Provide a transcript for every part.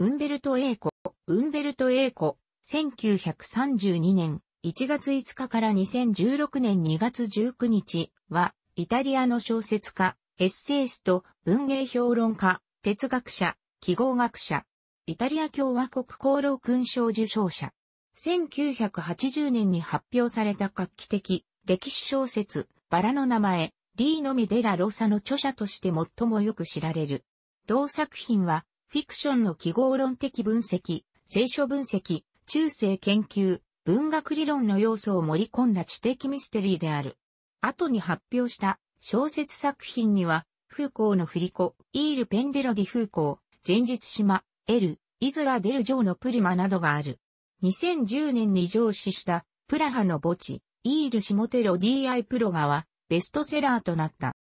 ウンベルト・エーコ、ウンベルト・エーコ、1932年1月5日から2016年2月19日は、イタリアの小説家、エッセイスト、文芸評論家、哲学者、記号学者、イタリア共和国功労勲章受章者。1980年に発表された画期的、歴史小説、バラの名前、リーノミデラ・ロサの著者として最もよく知られる。同作品は、フィクションの記号論的分析、聖書分析、中世研究、文学理論の要素を盛り込んだ知的ミステリーである。後に発表した小説作品には、フーコーの振り子、イール・ペンデロディ・フーコー、前日島、エル、イズラ・デル・ジョーのプリマなどがある。2010年に上司した、プラハの墓地、イール・シモテロ DI プロガは、ベストセラーとなった。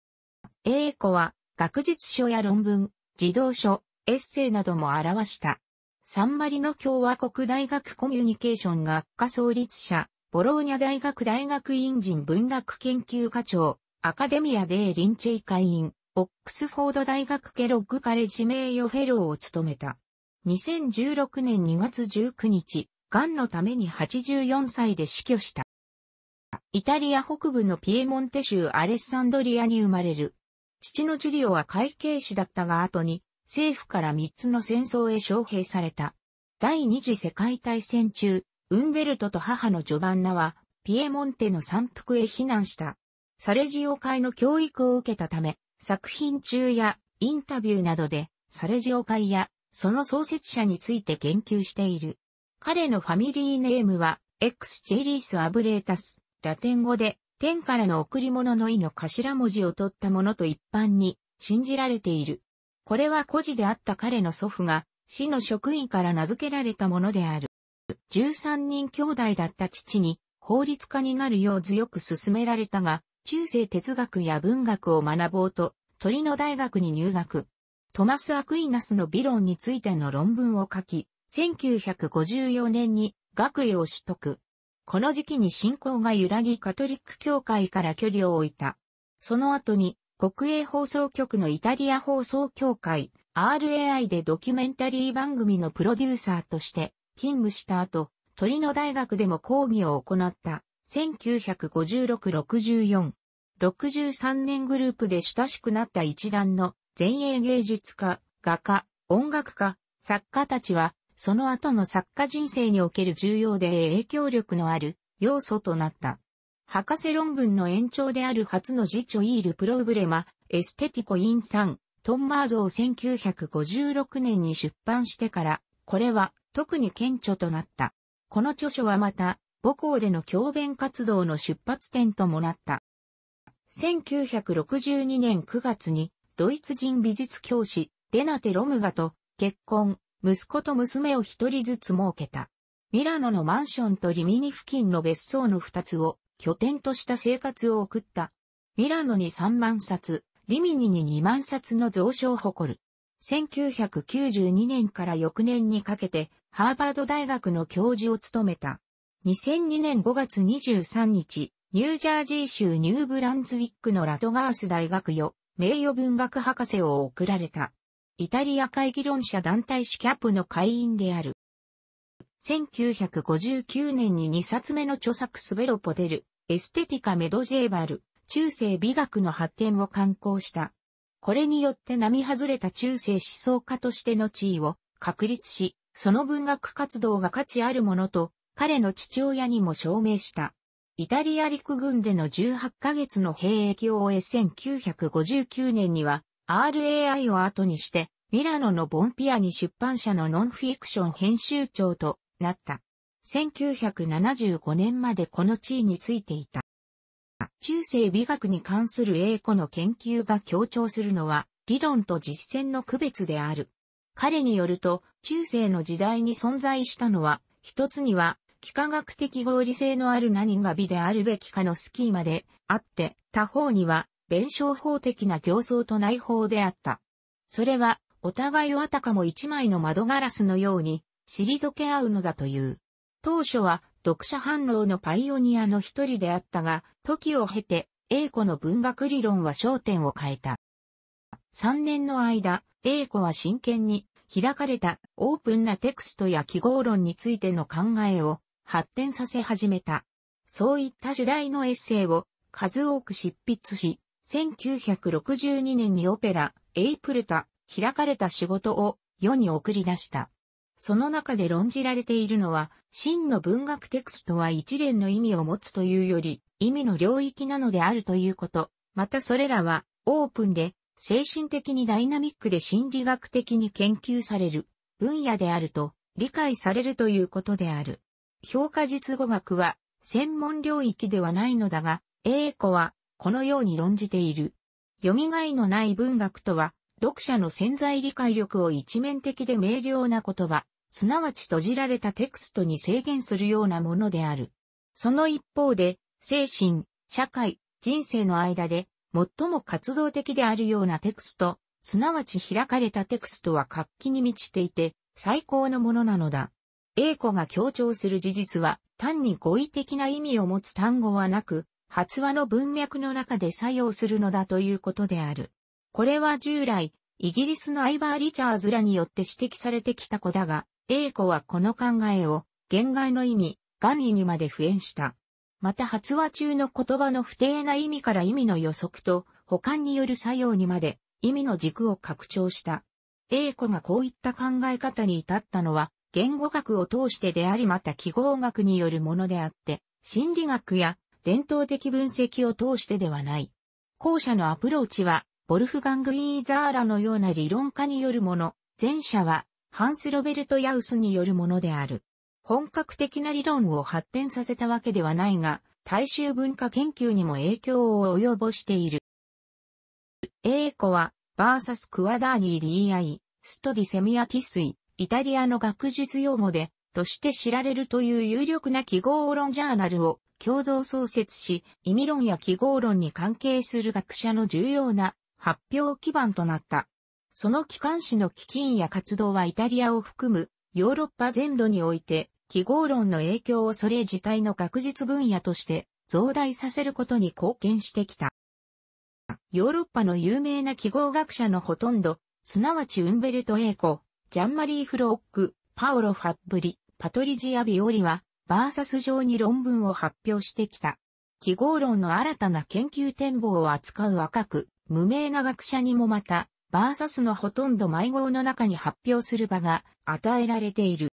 英子は、学術書や論文、児童書、エッセイなども表した。サンマリノ共和国大学コミュニケーション学科創立者、ボローニャ大学大学院人文学研究課長、アカデミア・デー・リンチェイ会員、オックスフォード大学ケロッグカレッジ名誉フェローを務めた。2016年2月19日、癌のために84歳で死去した。イタリア北部のピエモンテ州アレッサンドリアに生まれる。父のジュリオは会計士だったが後に政府から三つの戦争へ招聘された。第二次世界大戦中、ウンベルトと母のジョバンナは、ピエモンテの山腹へ避難した。サレジオ会の教育を受けたため、作品中やインタビューなどで、サレジオ会やその創設者について言及している。彼のファミリーネームは、エクスチェリース・アブレータス、ラテン語で、天からの贈り物の意の頭文字を取ったものと一般に信じられている。これは孤児であった彼の祖父が、市の職員から名付けられたものである。13人兄弟だった父に、法律家になるよう強く勧められたが、中世哲学や文学を学ぼうと、鳥の大学に入学。トマス・アクイナスの理論についての論文を書き、1954年に学位を取得。この時期に信仰が揺らぎカトリック教会から距離を置いた。その後に国営放送局のイタリア放送協会 RAI でドキュメンタリー番組のプロデューサーとして勤務した後、トリノ大学でも講義を行った1956-64。63年グループで親しくなった一団の前衛芸術家、画家、音楽家、作家たちは、その後の作家人生における重要で影響力のある要素となった。博士論文の延長である初の次書イールプロブレマ、エステティコイン酸、トンマーゾを1956年に出版してから、これは特に顕著となった。この著書はまた、母校での教鞭活動の出発点ともなった。1962年9月に、ドイツ人美術教師、デナテ・ロムガと結婚、息子と娘を一人ずつ設けた。ミラノのマンションとリミニ付近の別荘の二つを拠点とした生活を送った。ミラノに3万冊、リミニに2万冊の蔵書を誇る。1992年から翌年にかけて、ハーバード大学の教授を務めた。2002年5月23日、ニュージャージー州ニューブランズウィックのラトガース大学よ、名誉文学博士を贈られた。イタリア会議論者団体シキャップの会員である。1959年に2冊目の著作スベロポデル、エステティカメドジェーバル、中世美学の発展を刊行した。これによって並外れた中世思想家としての地位を確立し、その文学活動が価値あるものと、彼の父親にも証明した。イタリア陸軍での18ヶ月の兵役を終え1959年には RAI を後にしてミラノのボンピアに出版社のノンフィクション編集長となった。1975年までこの地位についていた。中世美学に関する英子の研究が強調するのは、理論と実践の区別である。彼によると、中世の時代に存在したのは、一つには、幾何学的合理性のある何が美であるべきかのスキーマであって、他方には、弁証法的な競争と内包であった。それは、お互いをあたかも一枚の窓ガラスのように、退け合うのだという。当初は読者反応のパイオニアの一人であったが、時を経て、英子の文学理論は焦点を変えた。3年の間、英子は真剣に開かれたオープンなテクストや記号論についての考えを発展させ始めた。そういった主題のエッセイを数多く執筆し、1962年にオペラ、エイプルタ、開かれた仕事を世に送り出した。その中で論じられているのは、真の文学テクストは一連の意味を持つというより、意味の領域なのであるということ。またそれらは、オープンで、精神的にダイナミックで心理学的に研究される分野であると理解されるということである。評価実語学は専門領域ではないのだが、英子はこのように論じている。読みがいのない文学とは読者の潜在理解力を一面的で明瞭な言葉、すなわち閉じられたテクストに制限するようなものである。その一方で、精神、社会、人生の間で、最も活動的であるようなテクスト、すなわち開かれたテクストは活気に満ちていて、最高のものなのだ。英子が強調する事実は、単に語彙的な意味を持つ単語はなく、発話の文脈の中で作用するのだということである。これは従来、イギリスのアイバー・リチャーズらによって指摘されてきた子だが、英子はこの考えを、言外の意味、願意にまで普遍した。また発話中の言葉の不定な意味から意味の予測と、補完による作用にまで、意味の軸を拡張した。英子がこういった考え方に至ったのは、言語学を通してでありまた記号学によるものであって、心理学や伝統的分析を通してではない。後者のアプローチはボルフガング・イーザーラのような理論家によるもの、前者は、ハンス・ロベルト・ヤウスによるものである。本格的な理論を発展させたわけではないが、大衆文化研究にも影響を及ぼしている。英子は、バーサス・クワダーニー・ディーアイ、ストディ・セミアティスイ、イタリアの学術用語で、として知られるという有力な記号論ジャーナルを共同創設し、意味論や記号論に関係する学者の重要な発表基盤となった。その機関誌の基金や活動はイタリアを含むヨーロッパ全土において記号論の影響をそれ自体の学術分野として増大させることに貢献してきた。ヨーロッパの有名な記号学者のほとんど、すなわちウンベルト・エイコ、ジャンマリー・フロック、パオロ・ファッブリ、パトリジア・ビオリは、バーサス上に論文を発表してきた。記号論の新たな研究展望を扱う若く、無名な学者にもまた、バーサスのほとんど迷子の中に発表する場が与えられている。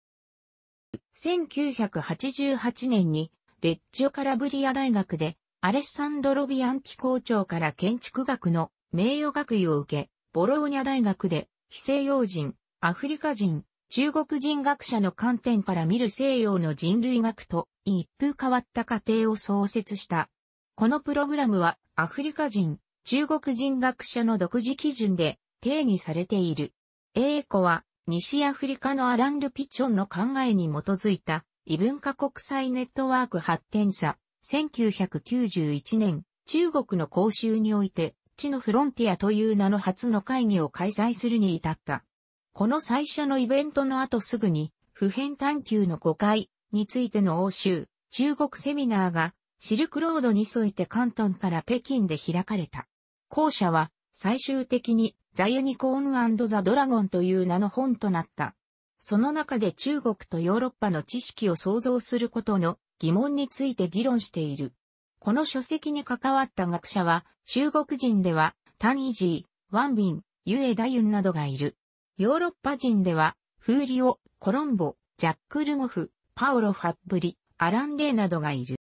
1988年に、レッジオカラブリア大学で、アレッサンドロ・ビアンキ校長から建築学の名誉学位を受け、ボローニャ大学で、非西洋人、アフリカ人、中国人学者の観点から見る西洋の人類学と一風変わった家庭を創設した。このプログラムはアフリカ人、中国人学者の独自基準で定義されている。英子は西アフリカのアラン・ルピチョンの考えに基づいた異文化国際ネットワーク発展者、1991年、中国の講習において、地のフロンティアという名の初の会議を開催するに至った。この最初のイベントの後すぐに、普遍探求の5回、についての欧州、中国セミナーがシルクロードに沿いて関東から北京で開かれた。後者は最終的にザ・ユニコーンザ・ドラゴンという名の本となった。その中で中国とヨーロッパの知識を創造することの疑問について議論している。この書籍に関わった学者は中国人ではタン・イジー、ワンビン、ユエ・ダユンなどがいる。ヨーロッパ人ではフーリオ、コロンボ、ジャック・ルゴフ、パウロ・ファッブリ、アラン・レイなどがいる。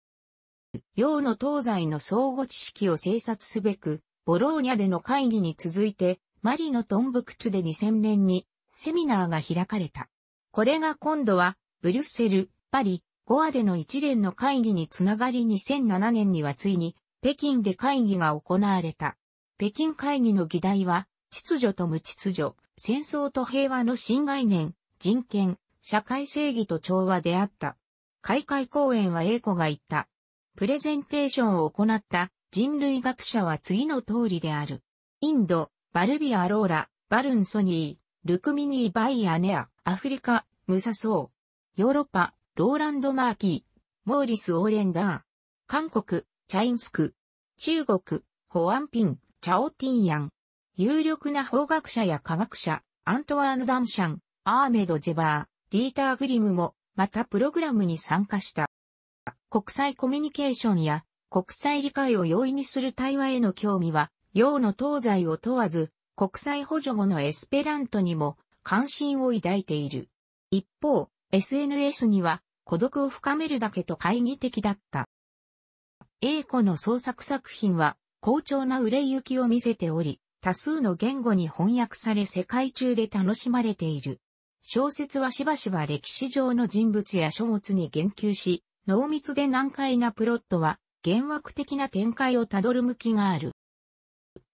洋の東西の相互知識を精察すべく、ボローニャでの会議に続いて、マリのトンブクツで2000年にセミナーが開かれた。これが今度は、ブリュッセル、パリ、ゴアでの一連の会議につながり2007年にはついに、北京で会議が行われた。北京会議の議題は、秩序と無秩序、戦争と平和の新概念、人権、社会正義と調和であった。開会講演は英子が言った。プレゼンテーションを行った人類学者は次の通りである。インド、バルビア・ローラ、バルン・ソニー、ルクミニー・バイ・アネア、アフリカ、ムサソウ。ヨーロッパ、ローランド・マーキー、モーリス・オーレンダー。韓国、チャインスク。中国、ホアンピン、チャオ・ティンヤン。有力な法学者や科学者、アントワーヌ・ダンシャン、アーメド・ジェバー。ディーター・グリムも、またプログラムに参加した。国際コミュニケーションや国際理解を容易にする対話への興味は、洋の東西を問わず、国際補助後のエスペラントにも関心を抱いている。一方、SNS には孤独を深めるだけと懐疑的だった。英子の創作作品は、好調な売れ行きを見せており、多数の言語に翻訳され世界中で楽しまれている。小説はしばしば歴史上の人物や書物に言及し、濃密で難解なプロットは、幻惑的な展開をたどる向きがある。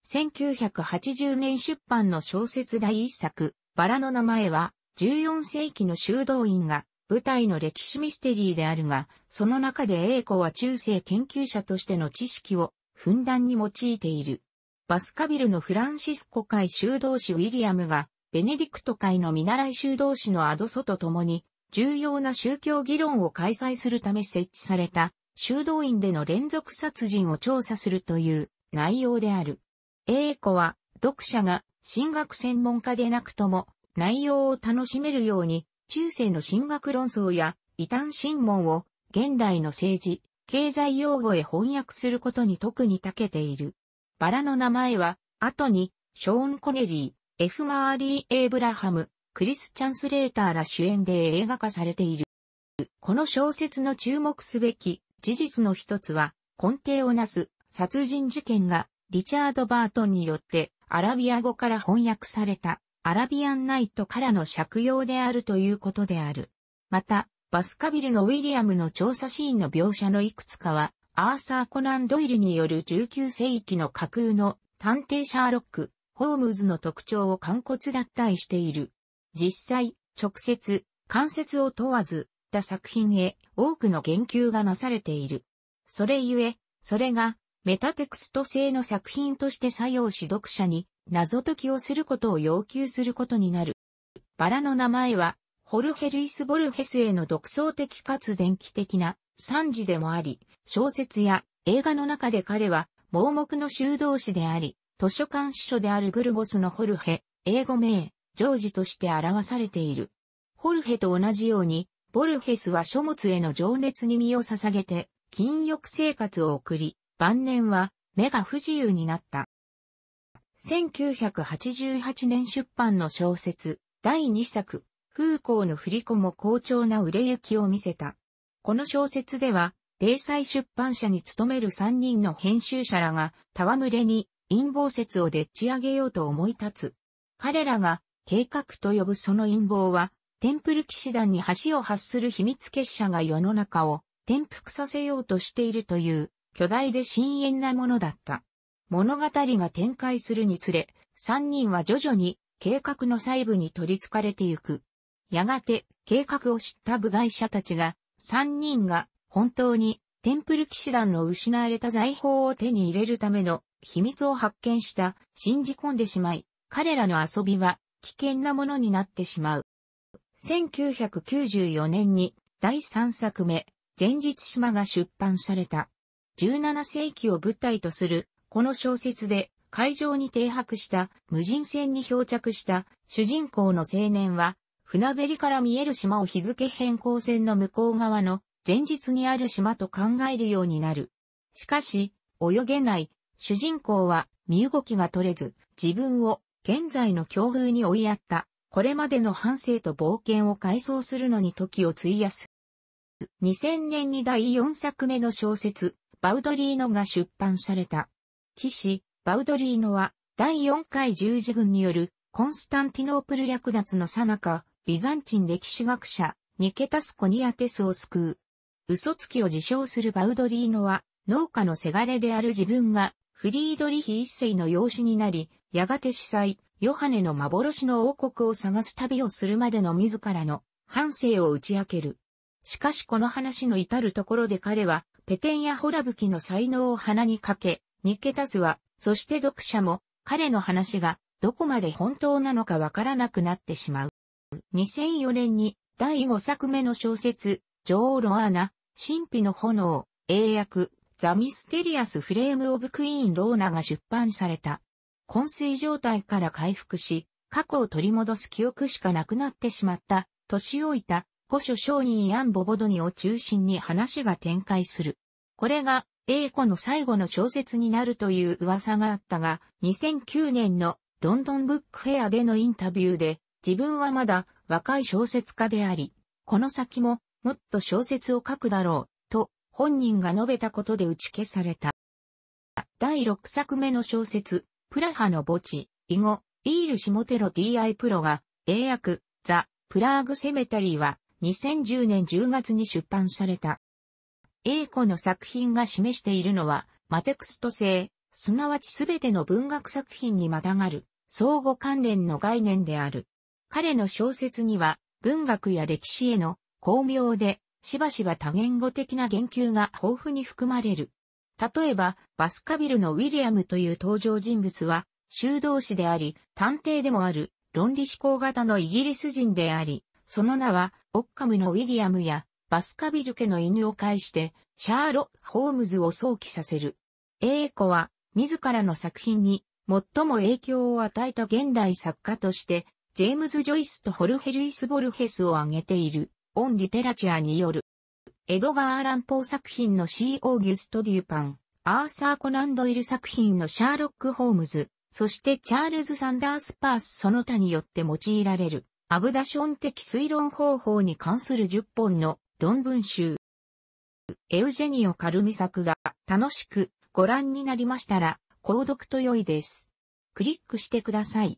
1980年出版の小説第一作、バラの名前は、14世紀の修道院が、舞台の歴史ミステリーであるが、その中で英子は中世研究者としての知識を、ふんだんに用いている。バスカビルのフランシスコ会修道士ウィリアムが、ベネディクト会の見習い修道士のアドソと共に、重要な宗教議論を開催するため設置された、修道院での連続殺人を調査するという内容である。英子は、読者が進学専門家でなくとも、内容を楽しめるように、中世の進学論争や異端審問を現代の政治、経済用語へ翻訳することに特に長けている。バラの名前は、後に、ショーン・コネリー。F. マーリー・エイブラハム、クリス・チャンスレーターら主演で映画化されている。この小説の注目すべき事実の一つは、根底をなす殺人事件がリチャード・バートンによってアラビア語から翻訳されたアラビアン・ナイトからの借用であるということである。また、バスカビルのウィリアムの調査シーンの描写のいくつかは、アーサー・コナン・ドイルによる19世紀の架空の探偵シャーロック、ホームズの特徴を肝骨脱退している。実際、直接、関節を問わず、た作品へ多くの言及がなされている。それゆえ、それがメタテクスト性の作品として作用し読者に謎解きをすることを要求することになる。バラの名前は、ホルヘルイス・ボルヘスへの独創的かつ電気的な賛辞でもあり、小説や映画の中で彼は盲目の修道士であり、図書館司書であるグルゴスのホルヘ、英語名、ジョージとして表されている。ホルヘと同じように、ボルヘスは書物への情熱に身を捧げて、禁欲生活を送り、晩年は目が不自由になった。1988年出版の小説、第2作、風光の振り子も好調な売れ行きを見せた。この小説では、零細出版社に勤める3人の編集者らが、戯れに陰謀説をでっち上げようと思い立つ。彼らが計画と呼ぶその陰謀は、テンプル騎士団に橋を発する秘密結社が世の中を転覆させようとしているという巨大で深淵なものだった。物語が展開するにつれ、三人は徐々に計画の細部に取り憑かれてゆく。やがて計画を知った部外者たちが、三人が本当にテンプル騎士団の失われた財宝を手に入れるための秘密を発見した信じ込んでしまい、彼らの遊びは危険なものになってしまう。1994年に第3作目、前日島が出版された。17世紀を舞台とする、この小説で海上に停泊した無人船に漂着した主人公の青年は、船べりから見える島を日付変更線の向こう側の前日にある島と考えるようになる。しかし、泳げない主人公は身動きが取れず、自分を現在の境遇に追いやった、これまでの反省と冒険を回想するのに時を費やす。2000年に第4作目の小説、バウドリーノが出版された。騎士、バウドリーノは、第4回十字軍による、コンスタンティノープル略奪の最中、ビザンチン歴史学者、ニケタス・コニアテスを救う。嘘つきを自称するバウドリーノは、農家のせがれである自分が、フリードリヒ一世の養子になり、やがて司祭、ヨハネの幻の王国を探す旅をするまでの自らの反省を打ち明ける。しかしこの話の至るところで彼は、ペテンやホラブキの才能を鼻にかけ、ニケタスは、そして読者も、彼の話が、どこまで本当なのかわからなくなってしまう。2004年に、第5作目の小説、女王ロアーナ、神秘の炎、英訳、ザ・ミステリアス・フレーム・オブ・クイーン・ローナが出版された。昏睡状態から回復し、過去を取り戻す記憶しかなくなってしまった、年老いた、古書商人ヤン・ボボドニを中心に話が展開する。これが、英子の最後の小説になるという噂があったが、2009年のロンドンブックフェアでのインタビューで、自分はまだ若い小説家であり、この先ももっと小説を書くだろう、本人が述べたことで打ち消された。第6作目の小説、プラハの墓地、以後、ビール・シモテロ DI プロが、英訳、ザ・プラーグ・セメタリーは、2010年10月に出版された。英子の作品が示しているのは、マテクスト性、すなわちすべての文学作品にまたがる、相互関連の概念である。彼の小説には、文学や歴史への巧妙でしばしば多言語的な言及が豊富に含まれる。例えば、バスカビルのウィリアムという登場人物は、修道士であり、探偵でもある、論理思考型のイギリス人であり、その名は、オッカムのウィリアムや、バスカビル家の犬を介して、シャーロ・ホームズを想起させる。英子は、自らの作品に、最も影響を与えた現代作家として、ジェームズ・ジョイスとホルヘルイス・ボルヘスを挙げている。オン・リテラチャーによる。エドガー・アラン・ポー作品のシー・オーギュスト・デューパン、アーサー・コナンド・イル作品のシャーロック・ホームズ、そしてチャールズ・サンダース・パースその他によって用いられる、アブダション的推論方法に関する10本の論文集。エウジェニオ・カルミ作が楽しくご覧になりましたら、購読と良いです。クリックしてください。